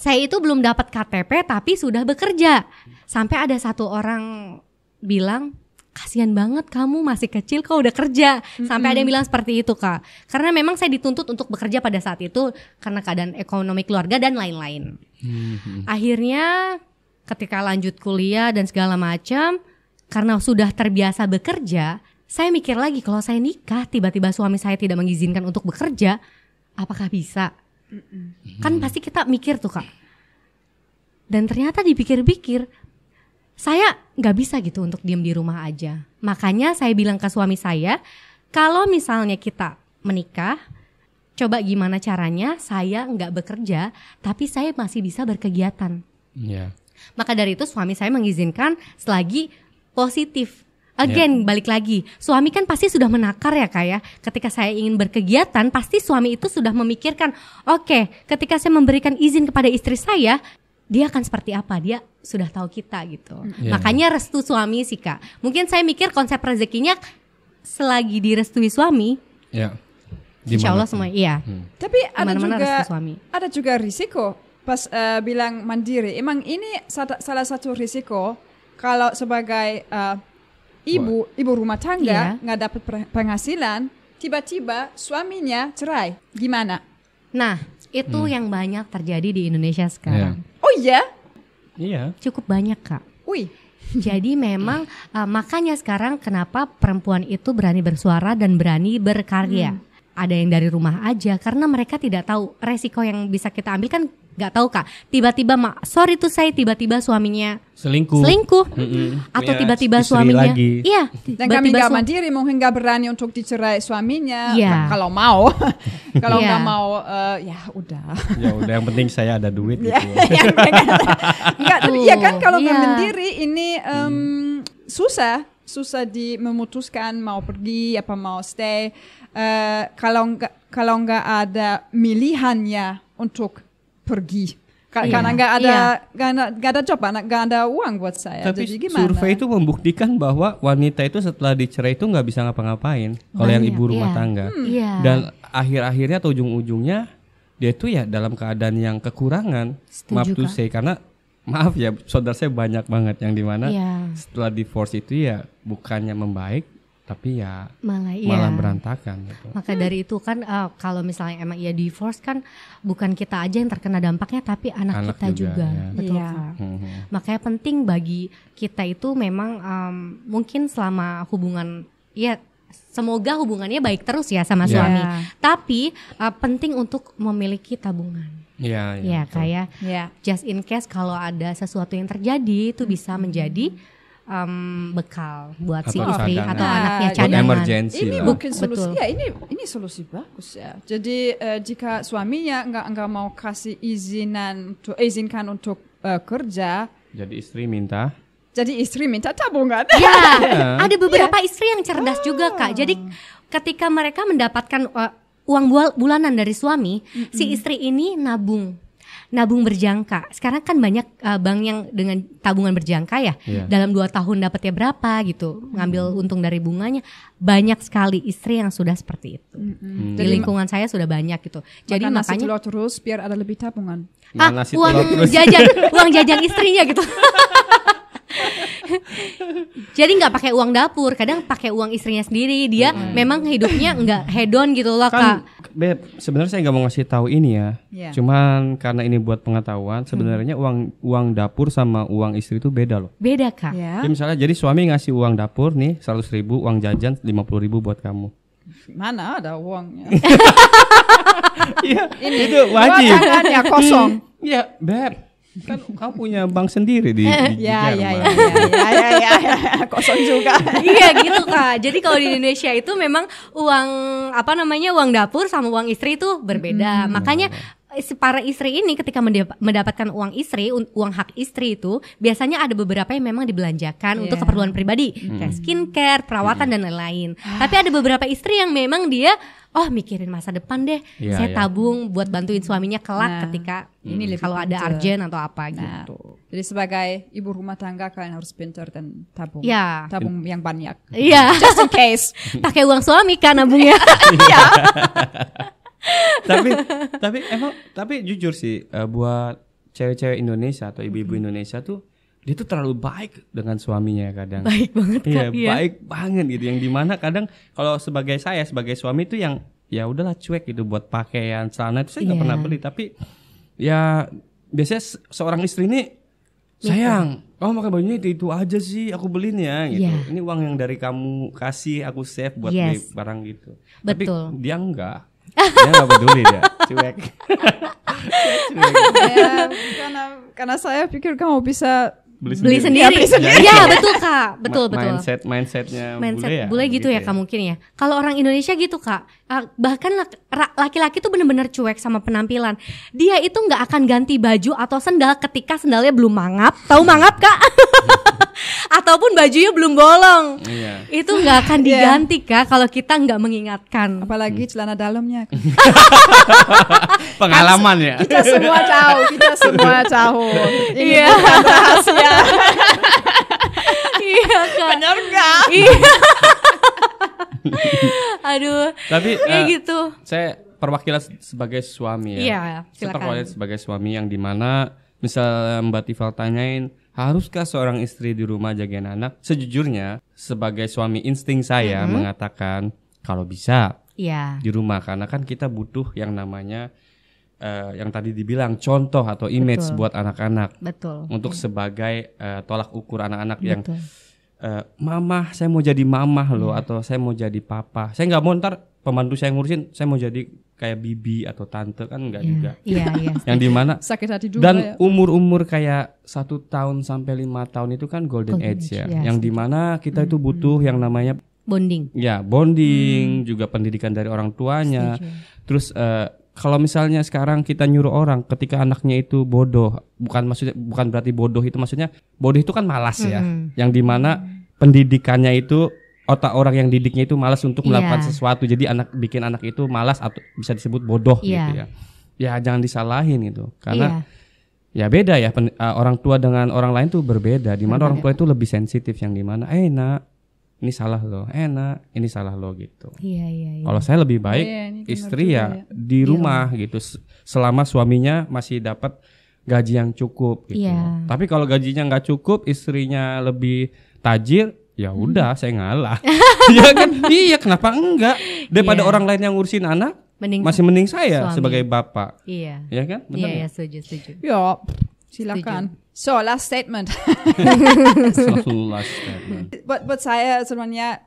Speaker 3: saya itu belum dapat KTP tapi sudah bekerja. Sampai ada satu orang bilang, kasihan banget kamu masih kecil kok udah kerja. Sampai ada yang bilang seperti itu, Kak. Karena memang saya dituntut untuk bekerja pada saat itu karena keadaan ekonomi keluarga dan lain-lain. Mm-hmm. Akhirnya ketika lanjut kuliah dan segala macam, karena sudah terbiasa bekerja, saya mikir lagi kalau saya nikah tiba-tiba suami saya tidak mengizinkan untuk bekerja, apakah bisa? mm Kan pasti kita mikir tuh kak. Dan ternyata dipikir-pikir, saya nggak bisa gitu untuk diem di rumah aja. Makanya saya bilang ke suami saya, kalau misalnya kita menikah, coba gimana caranya saya nggak bekerja, tapi saya masih bisa berkegiatan. Yeah. Maka dari itu suami saya mengizinkan selagi positif Ya. Again yeah. balik lagi, suami kan pasti sudah menakar ya kak ya. Ketika saya ingin berkegiatan, pasti suami itu sudah memikirkan, oke, okay, ketika saya memberikan izin kepada istri saya, dia akan seperti apa dia sudah tahu kita gitu hmm. yeah. makanya restu suami sih kak mungkin saya mikir konsep rezekinya selagi direstui suami yeah. Insya Allah semua iya hmm.
Speaker 1: tapi ada Dimana juga suami. ada juga risiko pas uh, bilang mandiri emang ini salah satu risiko kalau sebagai uh, ibu What? ibu rumah tangga iya. nggak yeah. dapat penghasilan tiba-tiba suaminya cerai gimana nah itu hmm. yang banyak terjadi di
Speaker 3: Indonesia sekarang
Speaker 1: yeah. oh iya
Speaker 2: iya
Speaker 3: cukup banyak kak wih jadi memang uh, makanya sekarang kenapa perempuan itu berani bersuara dan berani berkarya hmm ada yang dari rumah aja karena mereka tidak tahu resiko yang bisa kita ambil kan nggak tahu kak. Tiba-tiba mak, sorry tuh saya tiba-tiba suaminya selingkuh, selingkuh, mm -hmm. atau tiba-tiba ya, suaminya, lagi. iya.
Speaker 1: Dan tiba -tiba kami nggak mandiri, mungkin nggak berani untuk dicerai suaminya. Yeah. Iya. Kalau mau, kalau yeah. nggak mau, uh, ya udah. ya udah,
Speaker 2: yang penting saya ada duit iya. gitu. Enggak, ya kan kalau yeah. mandiri
Speaker 1: ini um, susah susah di memutuskan mau pergi apa mau stay uh, kalau nggak kalau nggak ada pilihannya untuk pergi iya. karena nggak ada iya. nggak iya. ada job anak nggak ada uang buat saya tapi Jadi gimana? survei
Speaker 2: itu membuktikan bahwa wanita itu setelah dicerai itu nggak bisa ngapa-ngapain kalau yang ibu rumah iya. tangga hmm. iya. dan akhir-akhirnya atau ujung-ujungnya dia itu ya dalam keadaan yang kekurangan Setuju, maaf tuh saya karena maaf ya saudara saya banyak banget yang dimana iya. setelah divorce itu ya bukannya membaik tapi ya malah, iya. malah berantakan gitu. Maka
Speaker 3: dari itu kan uh, kalau misalnya emang ia divorce kan bukan kita aja yang terkena dampaknya tapi anak, anak kita juga, juga. Ya. betul. Iya. Hmm, hmm. Makanya penting bagi kita itu memang um, mungkin selama hubungan ya semoga hubungannya baik terus ya sama yeah. suami. Iya. Tapi uh, penting untuk memiliki tabungan.
Speaker 2: Iya, Iya, iya ya, kayak
Speaker 3: yeah. just in case kalau ada sesuatu yang terjadi itu bisa hmm. menjadi um, bekal buat atau si
Speaker 2: istri atau atau nah, anaknya cadangan. Emergency ini bukan solusi Betul. ya
Speaker 1: ini ini solusi bagus ya. Jadi uh, jika suaminya nggak nggak mau kasih izinan untuk izinkan untuk uh, kerja.
Speaker 2: Jadi istri minta.
Speaker 1: Jadi istri minta tabungan. Ya, ya. ada beberapa ya. istri yang cerdas oh. juga kak. Jadi
Speaker 3: ketika mereka mendapatkan uh, uang bulanan dari suami, mm -hmm. si istri ini nabung nabung berjangka. Sekarang kan banyak uh, bank yang dengan tabungan berjangka ya, yeah. dalam dua tahun dapatnya berapa gitu, ngambil hmm. untung dari bunganya. Banyak sekali istri yang sudah seperti itu. Hmm. hmm. hmm. Di lingkungan saya sudah banyak gitu. Jadi Makan makanya
Speaker 1: nasi terus biar ada lebih tabungan. Nah, ah, nasi uang terus. jajan, uang jajan istrinya gitu.
Speaker 3: Jadi nggak pakai uang dapur, kadang pakai uang istrinya sendiri. Dia hmm. memang hidupnya nggak hedon gitu loh kan, kak.
Speaker 2: Beb, sebenarnya saya nggak mau ngasih tahu ini ya. Yeah. Cuman karena ini buat pengetahuan, sebenarnya hmm. uang uang dapur sama uang istri itu beda loh.
Speaker 3: Beda kak.
Speaker 1: Yeah. Jadi
Speaker 2: misalnya, jadi suami ngasih uang dapur nih seratus ribu, uang jajan lima puluh ribu buat kamu.
Speaker 1: Mana ada uangnya? Iya, ini itu wajib. kosong. Iya,
Speaker 2: Beb kan kau punya bank sendiri di, di ya, ya, ya, ya,
Speaker 1: Ya, ya, ya,
Speaker 3: ya, ya, ya, ya, kosong juga. iya gitu kak. Jadi kalau di Indonesia itu memang uang apa namanya uang dapur sama uang istri itu berbeda. Hmm. Makanya para istri ini ketika mendapatkan uang istri, uang hak istri itu biasanya ada beberapa yang memang dibelanjakan yeah. untuk iya. keperluan pribadi, hmm. kayak skincare, perawatan hmm. dan lain-lain. Ah. Tapi ada beberapa istri yang memang dia oh mikirin masa depan deh, yeah, saya yeah. tabung buat bantuin suaminya kelak nah, ketika ini kalau ada arjen atau apa nah. gitu.
Speaker 1: Jadi sebagai ibu rumah tangga kalian harus pintar dan tabung, yeah. tabung yang banyak.
Speaker 3: Iya. Yeah. Just in case. Pakai uang suami kan nabungnya.
Speaker 2: Iya. tapi
Speaker 1: tapi emang tapi jujur
Speaker 2: sih uh, buat cewek-cewek Indonesia atau ibu-ibu hmm. Indonesia tuh dia tuh terlalu baik dengan suaminya kadang baik banget iya, kan, ya baik banget gitu yang dimana kadang kalau sebagai saya sebagai suami tuh yang ya udahlah cuek gitu buat pakaian celana itu saya nggak yeah. pernah beli tapi ya biasanya seorang istri ini sayang kamu pakai bajunya itu itu aja sih aku beliin ya iya. gitu yeah. ini uang yang dari kamu kasih aku save buat yes. beli barang gitu betul tapi dia enggak dia nggak peduli dia cuek, cuek.
Speaker 1: Ya, karena karena saya pikir kamu bisa beli sendiri. Beli sendiri. Ya, beli ya, sendiri.
Speaker 2: ya betul kak, betul Ma betul. Mindset mindsetnya mindset bule ya. Bule gitu ya, ya kak
Speaker 3: mungkin ya. Kalau orang Indonesia gitu kak, bahkan laki-laki tuh bener-bener cuek sama penampilan. Dia itu nggak akan ganti baju atau sendal ketika sendalnya belum mangap. Tahu mangap kak? ataupun bajunya belum bolong. Iya. Itu nggak akan iya. diganti yeah. kak kalau kita nggak
Speaker 2: mengingatkan.
Speaker 1: Apalagi celana dalamnya.
Speaker 2: Pengalaman ya. Kita semua tahu, kita semua tahu. Iya. yeah. rahasia. Ya.
Speaker 1: iya kak. Benar nggak? Iya. Aduh.
Speaker 3: Tapi kayak uh, gitu.
Speaker 2: Saya perwakilan sebagai suami ya. Iya, Saya perwakilan sebagai suami yang dimana misal Mbak Tifal tanyain Haruskah seorang istri di rumah jagain anak? Sejujurnya, sebagai suami insting saya mm -hmm. mengatakan kalau bisa yeah. di rumah karena kan kita butuh yang namanya uh, yang tadi dibilang contoh atau image Betul. buat anak-anak.
Speaker 3: Betul. Untuk
Speaker 2: yeah. sebagai uh, tolak ukur anak-anak yang uh, eh, mama saya mau jadi mama loh yeah. atau saya mau jadi papa. Saya nggak mau ntar pembantu saya ngurusin, saya mau jadi kayak bibi atau tante kan enggak yeah. juga. Iya, yeah, iya. Yeah. yang dimana sakit hati juga. Dan umur-umur kayak satu tahun sampai lima tahun itu kan golden, golden age, ya. Yes. Iya, yang dimana kita itu butuh yang namanya bonding. Ya, bonding, mm. juga pendidikan dari orang tuanya. Setuju. Terus uh, kalau misalnya sekarang kita nyuruh orang ketika anaknya itu bodoh, bukan maksudnya bukan berarti bodoh itu maksudnya bodoh itu kan malas ya. Hmm. Yang dimana pendidikannya itu otak orang yang didiknya itu malas untuk iya. melakukan yeah. sesuatu. Jadi anak bikin anak itu malas atau bisa disebut bodoh yeah. gitu iya. ya. Ya jangan disalahin gitu. Karena yeah. ya beda ya pen, uh, orang tua dengan orang lain tuh berbeda. Di mana orang tua itu lebih sensitif yang di mana eh nak ini salah lo, enak, eh, ini salah lo gitu. Iya iya. iya. Kalau saya lebih baik iya, kan istri ya, ya di iya. rumah gitu, selama suaminya masih dapat gaji yang cukup gitu. Iya. Tapi kalau gajinya nggak cukup, istrinya lebih tajir, ya hmm. udah hmm. saya ngalah ya kan iya kenapa enggak daripada yeah. orang lain yang ngurusin anak mending masih mending saya suami. sebagai bapak iya yeah. ya kan Iya, yeah, ya
Speaker 1: setuju setuju ya silakan setuju. so last statement so, last statement buat buat saya sebenarnya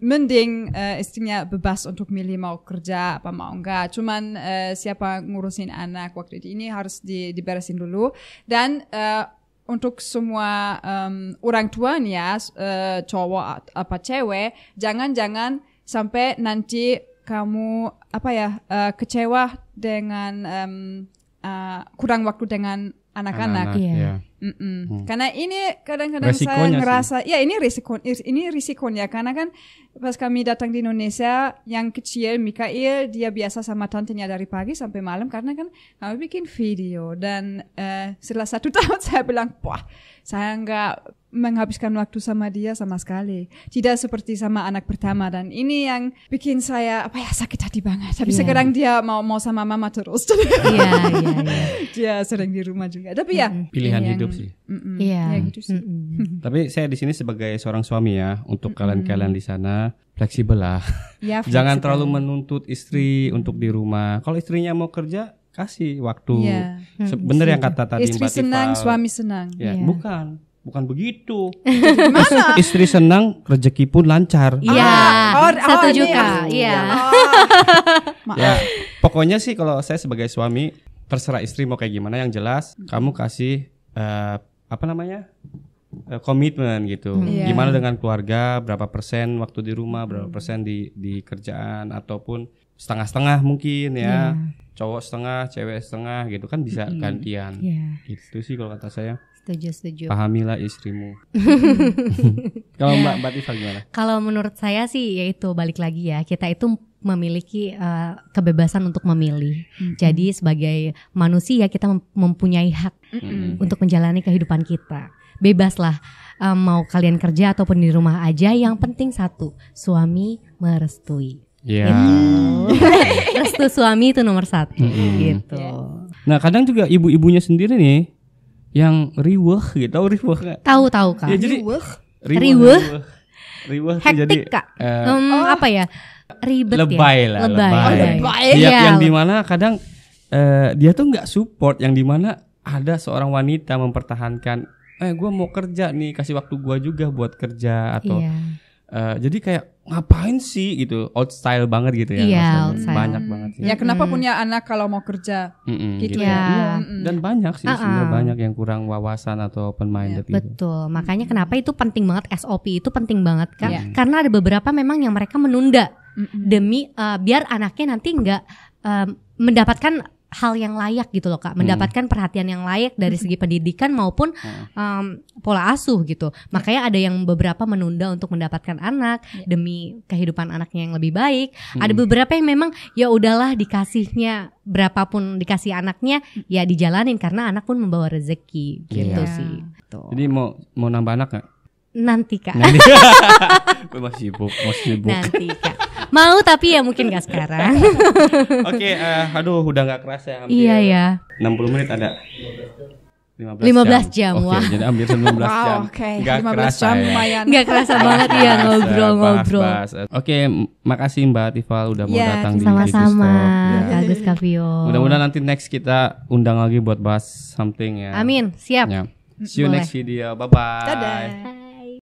Speaker 1: mending uh, istrinya bebas untuk milih mau kerja apa mau enggak. Cuman uh, siapa ngurusin anak waktu ini harus di, diberesin dulu dan uh, untuk semua um, orang tua ya uh, cowok apa cewek jangan-jangan sampai nanti kamu apa ya uh, kecewa dengan um, uh, kurang waktu dengan anak-anak. anak Mm -mm. Hmm. Karena ini kadang-kadang saya ngerasa sih. ya ini risiko ini risikonya karena kan pas kami datang di Indonesia yang kecil Mikael dia biasa sama tantenya dari pagi sampai malam karena kan kami bikin video dan uh, setelah satu tahun saya bilang wah saya nggak menghabiskan waktu sama dia sama sekali. Tidak seperti sama anak pertama dan ini yang bikin saya apa ya sakit hati banget. Tapi yeah. sekarang dia mau mau sama mama terus. Iya, iya, iya. Dia sering di rumah juga. Tapi ya pilihan yang, hidup sih. Iya, mm -mm, yeah. ya gitu sih. Mm -mm.
Speaker 2: Tapi saya di sini sebagai seorang suami ya, untuk kalian-kalian mm -mm. di sana fleksibel lah.
Speaker 1: Yeah, fleksibel. Jangan terlalu
Speaker 2: menuntut istri mm untuk di rumah. Kalau istrinya mau kerja kasih waktu. Yeah. Iya. Hmm, bener yang iya. kata tadi Istri Mbak senang, Tifal. suami senang. Ya, yeah. bukan. Bukan begitu. Istri senang, rezeki pun lancar. ya Ah, oh, satu oh, juta. Iya. Oh. ya, pokoknya sih kalau saya sebagai suami terserah istri mau kayak gimana yang jelas kamu kasih uh, apa namanya? Eh, komitmen gitu. Hmm. Yeah. Gimana dengan keluarga, berapa persen waktu di rumah, berapa persen di di kerjaan ataupun setengah-setengah mungkin ya. Yeah. Cowok setengah, cewek setengah gitu kan bisa mm gantian. Yeah. Gitu sih kalau kata saya. Setuju, setuju. Pahamilah istrimu.
Speaker 3: kalau Mbak Mbak Tifa gimana? Kalau menurut saya sih yaitu balik lagi ya, kita itu memiliki uh, kebebasan untuk memilih. Mm-hmm. Jadi sebagai manusia kita mempunyai hak mm-hmm. untuk menjalani kehidupan kita. Bebaslah um, mau kalian kerja ataupun di rumah aja, yang penting satu, suami merestui.
Speaker 2: Iya. Yeah. Gitu.
Speaker 3: Restu suami itu nomor satu
Speaker 2: mm-hmm. gitu. Iya. Nah kadang juga ibu-ibunya sendiri nih yang riweh gitu, tahu riweh nggak? Tahu
Speaker 3: tahu kak. Ya, jadi riweh. Riweh.
Speaker 2: Riweh. Hektik jadi, kak. Uh, um,
Speaker 3: oh. Apa ya? Ribet lebay ya. Lah, lebay lah. Lebay. lebay. Dia, oh, ya, iya, yang iya.
Speaker 2: dimana kadang uh, dia tuh nggak support. Yang dimana ada seorang wanita mempertahankan eh gue mau kerja nih kasih waktu gue juga buat kerja atau yeah. Uh, jadi kayak ngapain sih gitu old style banget gitu ya iya, old style. banyak banget sih. ya kenapa mm. punya
Speaker 1: anak kalau mau kerja Mm-mm, gitu, gitu ya, ya.
Speaker 2: Iya. Iya. dan banyak sih uh-uh. sebenarnya banyak yang kurang wawasan atau open minded yeah. gitu.
Speaker 1: betul makanya
Speaker 3: kenapa itu penting banget SOP itu penting banget kan yeah. karena ada beberapa memang yang mereka menunda Mm-mm. demi uh, biar anaknya nanti nggak um, mendapatkan hal yang layak gitu loh kak hmm. mendapatkan hmm. perhatian yang layak dari segi pendidikan maupun hmm. um, pola asuh gitu makanya ada yang beberapa menunda untuk mendapatkan anak yeah. demi kehidupan anaknya yang lebih baik
Speaker 2: hmm. ada beberapa
Speaker 3: yang memang ya udahlah dikasihnya berapapun dikasih anaknya ya dijalanin karena anak pun membawa rezeki gitu yeah. sih
Speaker 2: Tuh. jadi mau mau nambah anak gak? nanti kak nanti. masih sibuk masih sibuk nanti kak
Speaker 3: mau tapi ya mungkin nggak sekarang.
Speaker 2: Oke, okay, uh, eh, aduh udah nggak keras ya. Iya ya. 60 menit ada. 15, 15 jam. jam okay, wah. Jadi hampir 15 wow, jam. Okay. Gak 15 kerasa jam ya. lumayan.
Speaker 3: Gak kerasa banget ya ngobrol-ngobrol.
Speaker 2: Oke, okay, makasih Mbak Tifal udah yeah, mau iya, datang sama -sama. di Sama-sama. Ya. Agus Kavio. Mudah-mudahan nanti next kita undang lagi buat bahas something ya. Amin, siap. yeah. See you Boleh. next video. Bye bye. Dadah.